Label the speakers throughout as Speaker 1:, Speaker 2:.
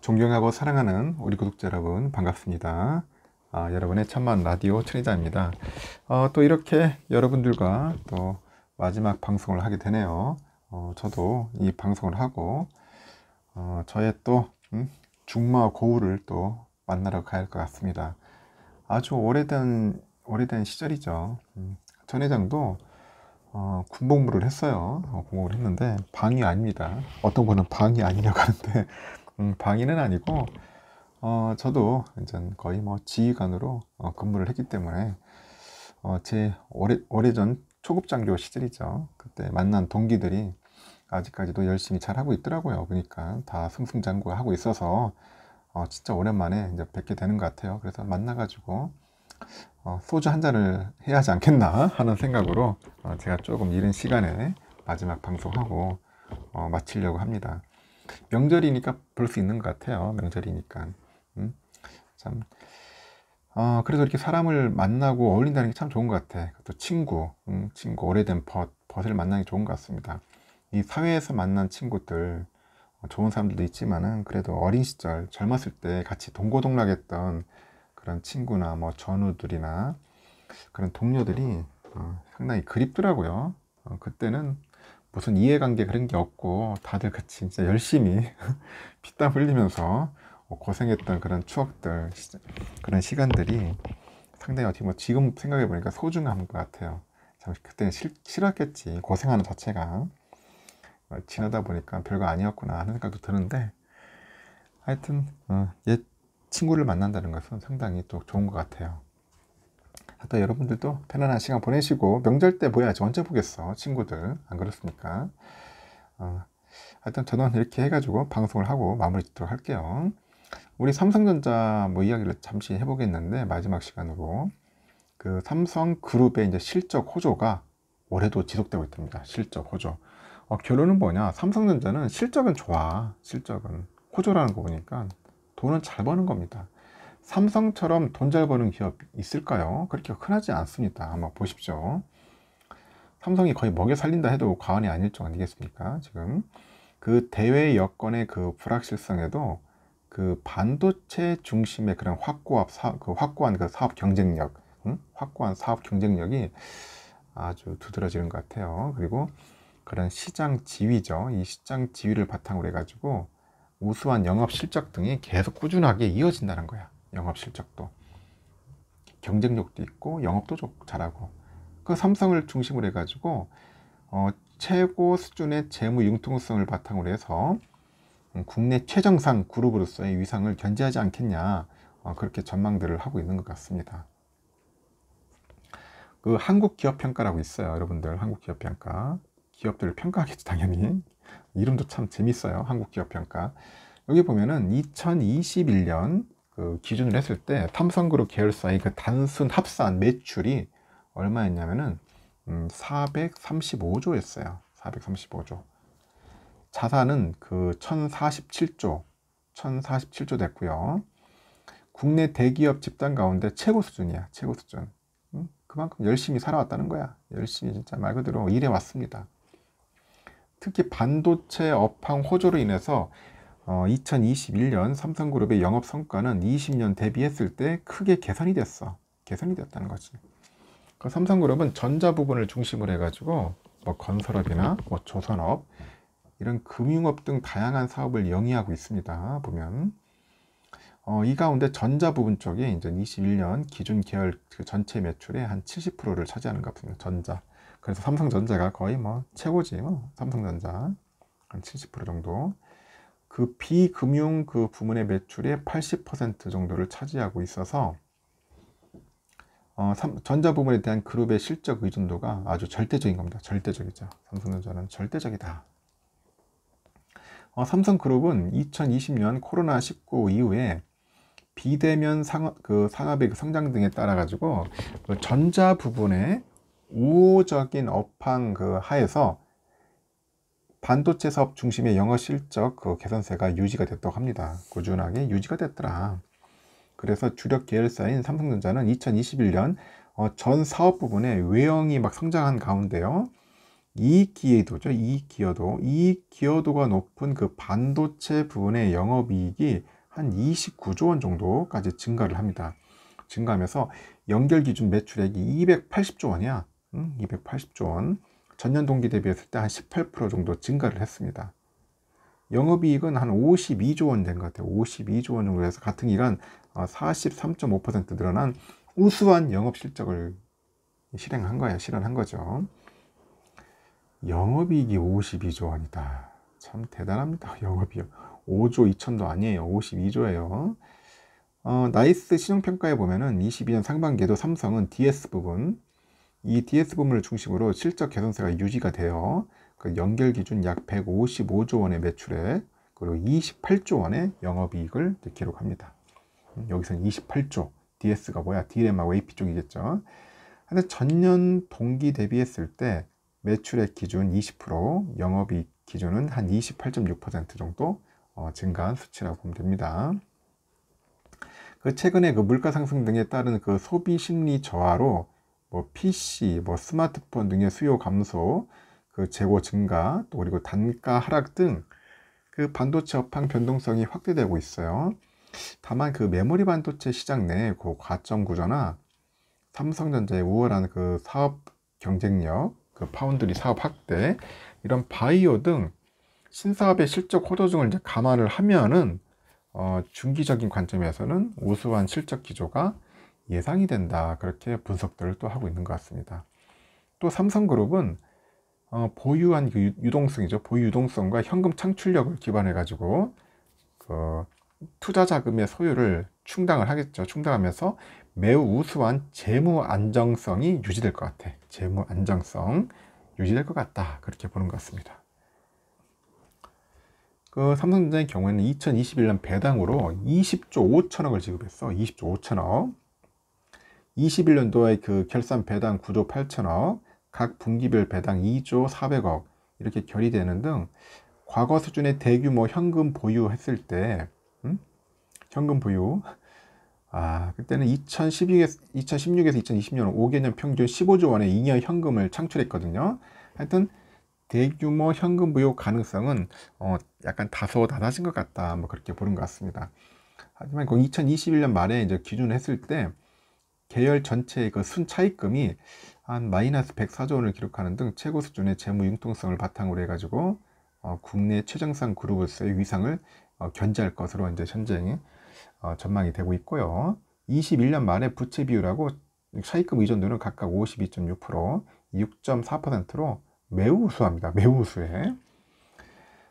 Speaker 1: 존경하고 사랑하는 우리 구독자 여러분 반갑습니다. 아, 여러분의 천만 라디오 천리자입니다 어, 또 이렇게 여러분들과 또 마지막 방송을 하게 되네요. 어, 저도 이 방송을 하고 어, 저의 또 음, 중마 고우를 또 만나러 가야 할 것 같습니다. 아주 오래된 오래된 시절이죠. 음, 전 회장도 어, 군복무를 했어요. 어, 공복을 했는데 방이 아닙니다. 어떤 분은 방이 아니냐고 하는데 음, 방위는 아니고 어, 저도 이제 거의 뭐 지휘관으로 어, 근무를 했기 때문에 어, 제 오래, 오래전 초급장교 시절이죠. 그때 만난 동기들이 아직까지도 열심히 잘하고 있더라고요. 그러니까 다 승승장구하고 있어서 어, 진짜 오랜만에 이제 뵙게 되는 것 같아요. 그래서 만나가지고 어, 소주 한 잔을 해야 하지 않겠나 하는 생각으로 어, 제가 조금 이른 시간에 마지막 방송하고 어, 마치려고 합니다. 명절이니까 볼 수 있는 것 같아요. 명절이니까. 음? 참, 어, 그래서 이렇게 사람을 만나고 어울린다는 게 참 좋은 것 같아. 또 친구, 음, 친구, 오래된 벗, 벗을 만나는 게 좋은 것 같습니다. 이 사회에서 만난 친구들, 어, 좋은 사람들도 있지만은 그래도 어린 시절, 젊었을 때 같이 동고동락했던 그런 친구나 뭐 전우들이나 그런 동료들이 어, 상당히 그립더라고요. 어, 그때는 무슨 이해관계 그런 게 없고 다들 같이 진짜 열심히 피땀 흘리면서 고생했던 그런 추억들 그런 시간들이 상당히 어떻게 보면 지금 생각해 보니까 소중한 것 같아요. 잠시 그때는 싫, 었겠지 고생하는 자체가 어, 지나다 보니까 별거 아니었구나 하는 생각도 드는데 하여튼 어, 옛 친구를 만난다는 것은 상당히 또 좋은 것 같아요. 하여튼 여러분들도 편안한 시간 보내시고 명절 때 뭐야 지 언제 보겠어 친구들 안 그렇습니까? 어, 하여튼 저는 이렇게 해가지고 방송을 하고 마무리 짓도록 할게요. 우리 삼성전자 뭐 이야기를 잠시 해보겠는데 마지막 시간으로 그 삼성그룹의 이제 실적 호조가 올해도 지속되고 있습니다 실적 호조. 어, 결론은 뭐냐? 삼성전자는 실적은 좋아. 실적은 호조라는 거 보니까 돈은 잘 버는 겁니다. 삼성처럼 돈 잘 버는 기업 있을까요? 그렇게 흔하지 않습니다. 한번 보십시오. 삼성이 거의 먹여 살린다 해도 과언이 아닐 정도 아니겠습니까? 지금 그 대외 여건의 그 불확실성에도 그 반도체 중심의 그런 확고합 사그 확고한 그 사업 경쟁력, 응? 확고한 사업 경쟁력이 아주 두드러지는 것 같아요. 그리고 그런 시장 지위죠. 이 시장 지위를 바탕으로 해가지고 우수한 영업 실적 등이 계속 꾸준하게 이어진다는 거야. 영업 실적도 경쟁력도 있고 영업도 잘하고 그 삼성을 중심으로 해가지고 어, 최고 수준의 재무 융통성을 바탕으로 해서 음, 국내 최정상 그룹으로서의 위상을 견제하지 않겠냐 어, 그렇게 전망들을 하고 있는 것 같습니다. 그 한국 기업 평가라고 있어요, 여러분들 한국 기업 평가 기업들을 평가하겠죠 당연히 이름도 참 재밌어요 한국 기업 평가 여기 보면은 2021년 그 기준을 했을 때 삼성그룹 계열사의 그 단순 합산 매출이 얼마였냐면은 음, 435조였어요. 435조. 자산은 그 1047조, 1047조 됐고요. 국내 대기업 집단 가운데 최고 수준이야, 최고 수준. 음, 그만큼 열심히 살아왔다는 거야. 열심히 진짜 말 그대로 일해왔습니다. 특히 반도체 업황 호조로 인해서 2021년 어, 삼성그룹의 영업 성과는 20년 대비했을 때 크게 개선이 됐어. 개선이 됐다는 거지. 그 삼성그룹은 전자 부분을 중심으로 해가지고 뭐 건설업이나 뭐 조선업 이런 금융업 등 다양한 사업을 영위하고 있습니다. 보면 어, 이 가운데 전자 부분 쪽이 이제 21년 기준 계열 그 전체 매출의 한 70%를 차지하는 것 같습니다. 전자. 그래서 삼성전자가 거의 뭐 최고지. 뭐 삼성전자 한 70% 정도. 그 비금융 그 부문의 매출의 80% 정도를 차지하고 있어서 어, 삼, 전자 부문에 대한 그룹의 실적 의존도가 아주 절대적인 겁니다. 절대적이죠. 삼성전자는 절대적이다. 어, 삼성그룹은 2020년 코로나19 이후에 비대면 상업, 그 산업의 그 성장 등에 따라 가지고 그 전자 부분의 우호적인 업황 그 하에서 반도체 사업 중심의 영업 실적 그 개선세가 유지가 됐다고 합니다. 꾸준하게 유지가 됐더라. 그래서 주력 계열사인 삼성전자는 2021년 어, 전 사업 부분에 외형이 막 성장한 가운데요. 이익 기여도죠. 이익 기여도. 이익 기여도가 높은 그 반도체 부분의 영업 이익이 한 29조 원 정도까지 증가를 합니다. 증가하면서 연결 기준 매출액이 280조 원이야. 음, 280조 원. 전년 동기 대비했을 때 한 18% 정도 증가를 했습니다. 영업이익은 한 52조 원 된 것 같아요. 52조 원으로 해서 같은 기간 43.5% 어, 늘어난 우수한 영업 실적을 실행한 거예요. 실현한 거죠. 영업이익이 52조 원이다. 참 대단합니다. 영업이익. 5조 2천도 아니에요. 52조예요. 어, 나이스 신용평가에 보면은 22년 상반기에도 삼성은 DS 부분 이 DS 부문을 중심으로 실적 개선세가 유지가 되어 그 연결 기준 약 155조 원의 매출액 그리고 28조 원의 영업이익을 기록합니다. 음, 여기서는 28조 DS가 뭐야? DRAM하고 AP 쪽이겠죠. 근데 전년 동기 대비했을 때 매출액 기준 20%, 영업이익 기준은 한 28.6% 정도 어, 증가한 수치라고 보면 됩니다. 그 최근에 그 물가 상승 등에 따른 그 소비 심리 저하로 뭐 PC, 뭐 스마트폰 등의 수요 감소, 그 재고 증가, 또 그리고 단가 하락 등 그 반도체 업황 변동성이 확대되고 있어요. 다만 그 메모리 반도체 시장 내그 과점 구조나 삼성전자의 우월한 그 사업 경쟁력, 그 파운드리 사업 확대, 이런 바이오 등 신사업의 실적 호도 등을 이제 감안을 하면은 어, 중기적인 관점에서는 우수한 실적 기조가 예상이 된다. 그렇게 분석들을 또 하고 있는 것 같습니다. 또 삼성그룹은 어, 보유한 그 유동성이죠. 보유 유동성과 현금 창출력을 기반해 가지고 그 투자 자금의 소유를 충당을 하겠죠. 충당하면서 매우 우수한 재무 안정성이 유지될 것 같아. 재무 안정성 유지될 것 같다. 그렇게 보는 것 같습니다. 그 삼성전자의 경우에는 2021년 배당으로 20조 5천억을 지급했어. 20조 5천억. 21년도에 그 결산 배당 9조 8천억, 각 분기별 배당 2조 400억 이렇게 결의되는 등 과거 수준의 대규모 현금 보유했을 때 음? 현금 보유 아 그때는 2016에서, 2 0에서 2020년 5개년 평균 15조 원의 2년 현금을 창출했거든요. 하여튼 대규모 현금 보유 가능성은 어, 약간 다소 낮아진 것 같다. 뭐 그렇게 보는 것 같습니다. 하지만 그 2021년 말에 이제 기준을 했을 때 계열 전체의 그 순차익금이 한 마이너스 104조 원을 기록하는 등 최고 수준의 재무 융통성을 바탕으로 해가지고 어, 국내 최정상 그룹으로서의 위상을 어, 견제할 것으로 이제 현재 어, 전망이 되고 있고요. 21년 만에 부채 비율하고 차익금 의존도는 각각 52.6%, 6.4%로 매우 우수합니다. 매우 우수해.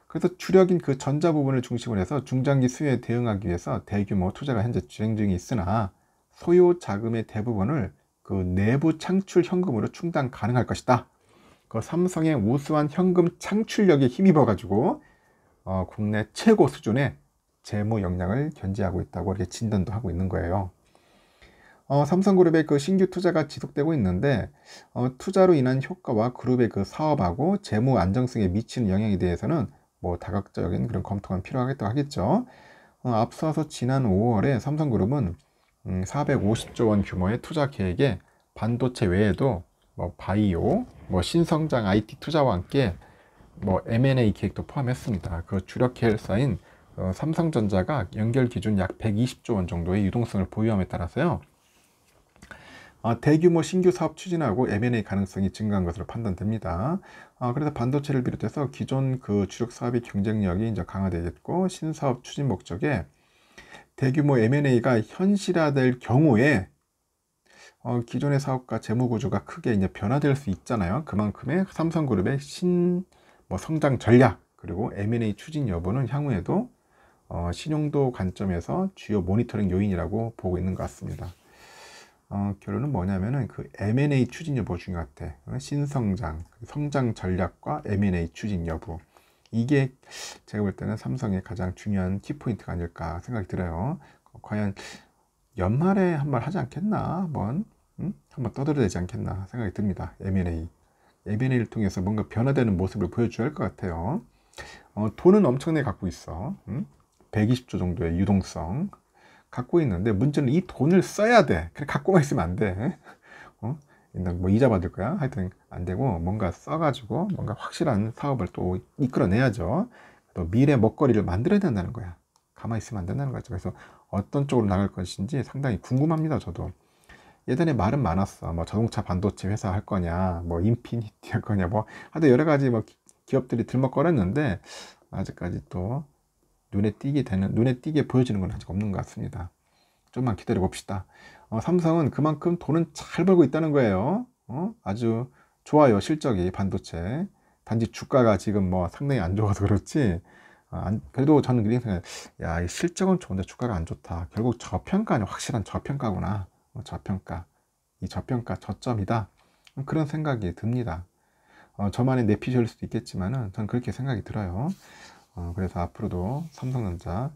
Speaker 1: 그래서 주력인 그 전자 부분을 중심으로 해서 중장기 수요에 대응하기 위해서 대규모 투자가 현재 진행 중이 있으나 소요 자금의 대부분을 그 내부 창출 현금으로 충당 가능할 것이다. 그 삼성의 우수한 현금 창출력에 힘입어 가지고 어, 국내 최고 수준의 재무 역량을 견지하고 있다고 이렇게 진단도 하고 있는 거예요. 어, 삼성그룹의 그 신규 투자가 지속되고 있는데 어, 투자로 인한 효과와 그룹의 그 사업하고 재무 안정성에 미치는 영향에 대해서는 뭐 다각적인 그런 검토가 필요하겠다고 하겠죠. 어, 앞서서 지난 5월에 삼성그룹은 450조 음, 원 규모의 투자 계획에 반도체 외에도 뭐 바이오, 뭐 신성장 IT 투자와 함께 뭐 M&A 계획도 포함했습니다. 그 주력 계열사인 어, 삼성전자가 연결 기준 약 120조 원 정도의 유동성을 보유함에 따라서요. 아, 대규모 신규 사업 추진하고 M&A 가능성이 증가한 것으로 판단됩니다. 아, 그래서 반도체를 비롯해서 기존 그 주력 사업의 경쟁력이 이제 강화되겠고 신사업 추진 목적에 대규모 M&A가 현실화될 경우에 어, 기존의 사업과 재무 구조가 크게 이제 변화될 수 있잖아요. 그만큼의 삼성그룹의 신뭐 성장 전략 그리고 M&A 추진 여부는 향후에도 어, 신용도 관점에서 주요 모니터링 요인이라고 보고 있는 것 같습니다. 어, 결론은 뭐냐면은 그 M&A 추진 여부 중요한데 신성장, 성장 전략과 M&A 추진 여부. 이게 제가 볼 때는 삼성의 가장 중요한 키포인트가 아닐까 생각이 들어요. 과연 연말에 한번 하지 않겠나? 한번, 음? 한번 떠들어야 되지 않겠나 생각이 듭니다. M&A. M&A를 통해서 뭔가 변화되는 모습을 보여줘야 할 것 같아요. 어, 돈은 엄청나게 갖고 있어. 음? 120조 정도의 유동성 갖고 있는데 문제는 이 돈을 써야 돼. 그래 갖고만 있으면 안 돼. 어? 뭐 이자 받을 거야? 하여튼 안 되고 뭔가 써가지고 뭔가 확실한 사업을 또 이끌어내야죠. 또 미래 먹거리를 만들어야 된다는 거야. 가만히 있으면 안 된다는 거죠. 그래서 어떤 쪽으로 나갈 것인지 상당히 궁금합니다. 저도. 예전에 말은 많았어. 뭐 자동차 반도체 회사 할 거냐, 뭐 인피니티 할 거냐, 뭐 하여튼 여러 가지 뭐 기업들이 들먹거렸는데 아직까지 또 눈에 띄게 되는 눈에 띄게 보여지는 건 아직 없는 것 같습니다. 좀만 기다려 봅시다. 어, 삼성은 그만큼 돈은 잘 벌고 있다는 거예요. 어? 아주 좋아요 실적이 반도체. 단지 주가가 지금 뭐 상당히 안 좋아서 그렇지. 아, 안, 그래도 저는 그렇게 생각해요. 야, 이 실적은 좋은데 주가가 안 좋다. 결국 저평가는 확실한 저평가구나. 어, 저평가. 이 저평가 저점이다. 음, 그런 생각이 듭니다. 어, 저만의 내피셜일 수도 있겠지만은 저는 그렇게 생각이 들어요. 어, 그래서 앞으로도 삼성전자,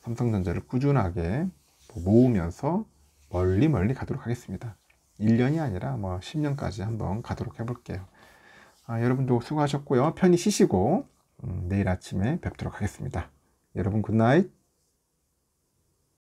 Speaker 1: 삼성전자를 꾸준하게 뭐 모으면서 멀리 멀리 가도록 하겠습니다. 1년이 아니라 뭐 10년까지 한번 가도록 해볼게요. 아, 여러분도 수고하셨고요. 편히 쉬시고 음, 내일 아침에 뵙도록 하겠습니다. 여러분 굿나잇.